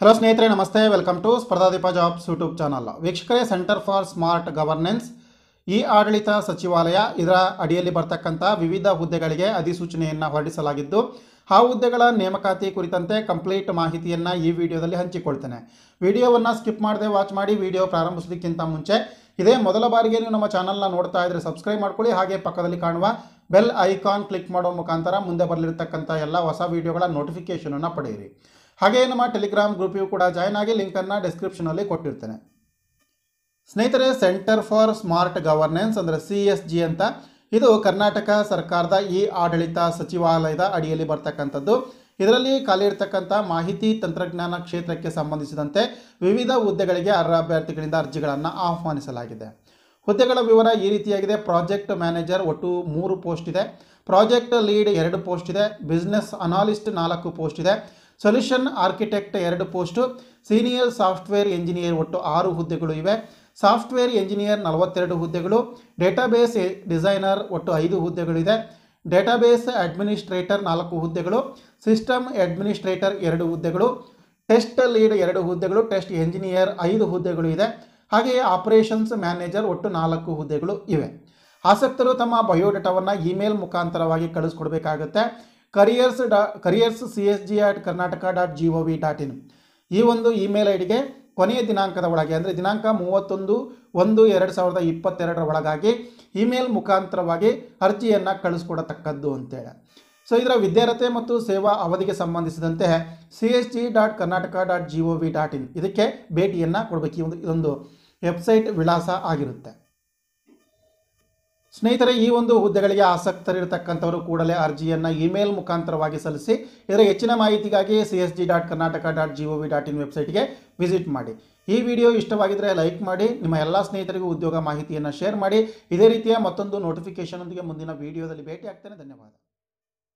hello ಸ್ನೇಹಿತರೆ ನಮಸ್ತೆ welcome to Spardhadeepa jobs YouTube channel ವೀಕ್ಷಕರೇ ಸೆಂಟರ್ ಫಾರ್ ಸ್ಮಾರ್ಟ್ ಗವರ್ನೆನ್ಸ್ ಈ ಆಡಳಿತ ಸಚಿವಾಲಯ ಇದರ ಅಡಿಯಲ್ಲಿ ಬರ್ತಕ್ಕಂಥ ವಿವಿಧ ಹುದ್ದೆಗಳಿಗೆ ಅಧಿಸೂಚನೆಯನ್ನು ಹೊರಡಿಸಲಾಗಿದ್ದು ಆ ಹುದ್ದೆಗಳ ನೇಮಕಾತಿ ಕುರಿತಂತೆ ಕಂಪ್ಲೀಟ್ ಮಾಹಿತಿಯನ್ನು ಈ ವಿಡಿಯೋದಲ್ಲಿ ಹಂಚಿಕೊಳ್ತೇನೆ ವಿಡಿಯೋವನ್ನು ಸ್ಕಿಪ್ ಮಾಡದೆ ವಾಚ್ ಮಾಡಿ ವಿಡಿಯೋ ಪ್ರಾರಂಭಿಸೋದಕ್ಕಿಂತ ಮುಂಚೆ ಇದೇ ಮೊದಲ ಬಾರಿಗೆ ನೀವು ನಮ್ಮ ಚಾನಲ್ನ ನೋಡ್ತಾ ಇದ್ದರೆ ಸಬ್ಸ್ಕ್ರೈಬ್ ಮಾಡ್ಕೊಳ್ಳಿ ಹಾಗೆ ಪಕ್ಕದಲ್ಲಿ ಕಾಣುವ ಬೆಲ್ ಐಕಾನ್ ಕ್ಲಿಕ್ ಮಾಡೋ ಮುಖಾಂತರ ಮುಂದೆ ಬರಲಿರ್ತಕ್ಕಂಥ ಎಲ್ಲ ಹೊಸ ವಿಡಿಯೋಗಳ ನೋಟಿಫಿಕೇಷನನ್ನು ಪಡೆಯಿರಿ ಹಾಗೆಯೇ ನಮ್ಮ ಟೆಲಿಗ್ರಾಮ್ ಗ್ರೂಪಿಗೂ ಕೂಡ ಜಾಯ್ನ್ ಆಗಿ ಲಿಂಕನ್ನು ಡಿಸ್ಕ್ರಿಪ್ಷನಲ್ಲಿ ಕೊಟ್ಟಿರ್ತೇನೆ ಸ್ನೇಹಿತರೆ ಸೆಂಟರ್ ಫಾರ್ ಸ್ಮಾರ್ಟ್ ಗವರ್ನೆನ್ಸ್ ಅಂದರೆ ಸಿ ಎಸ್ ಜಿ ಅಂತ ಇದು ಕರ್ನಾಟಕ ಸರ್ಕಾರದ ಇ ಆಡಳಿತ ಸಚಿವಾಲಯದ ಅಡಿಯಲ್ಲಿ ಬರ್ತಕ್ಕಂಥದ್ದು ಇದರಲ್ಲಿ ಖಾಲಿ ಇರ್ತಕ್ಕಂಥ ಮಾಹಿತಿ ತಂತ್ರಜ್ಞಾನ ಕ್ಷೇತ್ರಕ್ಕೆ ಸಂಬಂಧಿಸಿದಂತೆ ವಿವಿಧ ಹುದ್ದೆಗಳಿಗೆ ಅರ್ಹ ಅಭ್ಯರ್ಥಿಗಳಿಂದ ಅರ್ಜಿಗಳನ್ನು ಆಹ್ವಾನಿಸಲಾಗಿದೆ ಹುದ್ದೆಗಳ ವಿವರ ಈ ರೀತಿಯಾಗಿದೆ ಪ್ರಾಜೆಕ್ಟ್ ಮ್ಯಾನೇಜರ್ ಒಟ್ಟು ಮೂರು ಪೋಸ್ಟ್ ಇದೆ ಪ್ರಾಜೆಕ್ಟ್ ಲೀಡ್ ಎರಡು ಪೋಸ್ಟ್ ಇದೆ ಬಿಸ್ನೆಸ್ ಅನಾಲಿಸ್ಟ್ ನಾಲ್ಕು ಪೋಸ್ಟ್ ಇದೆ ಸೊಲ್ಯೂಷನ್ ಆರ್ಕಿಟೆಕ್ಟ್ ಎರಡು ಪೋಸ್ಟು ಸೀನಿಯರ್ ಸಾಫ್ಟ್ವೇರ್ ಇಂಜಿನಿಯರ್ ಒಟ್ಟು ಆರು ಹುದ್ದೆಗಳು ಇವೆ ಸಾಫ್ಟ್ವೇರ್ ಇಂಜಿನಿಯರ್ ನಲವತ್ತೆರಡು ಹುದ್ದೆಗಳು ಡೇಟಾಬೇಸ್ ಡಿಸೈನರ್ ಒಟ್ಟು ಐದು ಹುದ್ದೆಗಳಿದೆ ಡೇಟಾಬೇಸ್ ಅಡ್ಮಿನಿಸ್ಟ್ರೇಟರ್ ನಾಲ್ಕು ಹುದ್ದೆಗಳು ಸಿಸ್ಟಮ್ ಅಡ್ಮಿನಿಸ್ಟ್ರೇಟರ್ ಎರಡು ಹುದ್ದೆಗಳು ಟೆಸ್ಟ್ ಲೀಡ್ ಎರಡು ಹುದ್ದೆಗಳು ಟೆಸ್ಟ್ ಎಂಜಿನಿಯರ್ ಐದು ಹುದ್ದೆಗಳು ಇದೆ ಹಾಗೆಯೇ ಆಪರೇಷನ್ಸ್ ಮ್ಯಾನೇಜರ್ ಒಟ್ಟು ನಾಲ್ಕು ಹುದ್ದೆಗಳು ಇವೆ ಆಸಕ್ತರು ತಮ್ಮ ಬಯೋಡೇಟಾವನ್ನು ಇಮೇಲ್ ಮುಖಾಂತರವಾಗಿ ಕಳಿಸ್ಕೊಡ್ಬೇಕಾಗುತ್ತೆ careers dot careers C S G at Karnataka dot G O V dot in ಈ ಒಂದು ಇಮೇಲ್ ಐ ಡಿಗೆ ಕೊನೆಯ ದಿನಾಂಕದ ಒಳಗೆ ಅಂದರೆ ದಿನಾಂಕ ಮೂವತ್ತೊಂದು ಒಂದು ಎರಡು ಸಾವಿರದ ಇಪ್ಪತ್ತೆರಡರ ಒಳಗಾಗಿ ಇಮೇಲ್ ಮುಖಾಂತರವಾಗಿ ಅರ್ಜಿಯನ್ನು ಕಳಿಸ್ಕೊಡತಕ್ಕದ್ದು ಅಂತೇಳಿ ಸೊ ಇದರ ವಿದ್ಯಾರ್ಥಿ ಮತ್ತು ಸೇವಾ ಅವಧಿಗೆ ಸಂಬಂಧಿಸಿದಂತೆ C S G dot Karnataka dot G O V dot in ಇದಕ್ಕೆ ಭೇಟಿಯನ್ನು ಕೊಡಬೇಕು ಈ ಒಂದು ಇದೊಂದು ವೆಬ್ಸೈಟ್ ವಿಳಾಸ ಆಗಿರುತ್ತೆ ಸ್ನೇಹಿತರೆ ಈ ಒಂದು ಹುದ್ದೆಗಳಿಗೆ ಆಸಕ್ತರಿರತಕ್ಕಂಥವರು ಕೂಡಲೇ ಅರ್ಜಿಯನ್ನು ಇಮೇಲ್ ಮುಖಾಂತರವಾಗಿ ಸಲ್ಲಿಸಿ ಇದರ ಹೆಚ್ಚಿನ ಮಾಹಿತಿಗಾಗಿ C S G dot Karnataka dot G O V dot in ವೆಬ್ಸೈಟ್ಗೆ ವಿಸಿಟ್ ಮಾಡಿ ಈ ವಿಡಿಯೋ ಇಷ್ಟವಾಗಿದ್ದರೆ ಲೈಕ್ ಮಾಡಿ ನಿಮ್ಮ ಎಲ್ಲ ಸ್ನೇಹಿತರಿಗೂ ಉದ್ಯೋಗ ಮಾಹಿತಿಯನ್ನು ಶೇರ್ ಮಾಡಿ ಇದೇ ರೀತಿಯ ಮತ್ತೊಂದು ನೋಟಿಫಿಕೇಷನೊಂದಿಗೆ ಮುಂದಿನ ವಿಡಿಯೋದಲ್ಲಿ ಭೇಟಿ ಆಗ್ತೇನೆ ಧನ್ಯವಾದ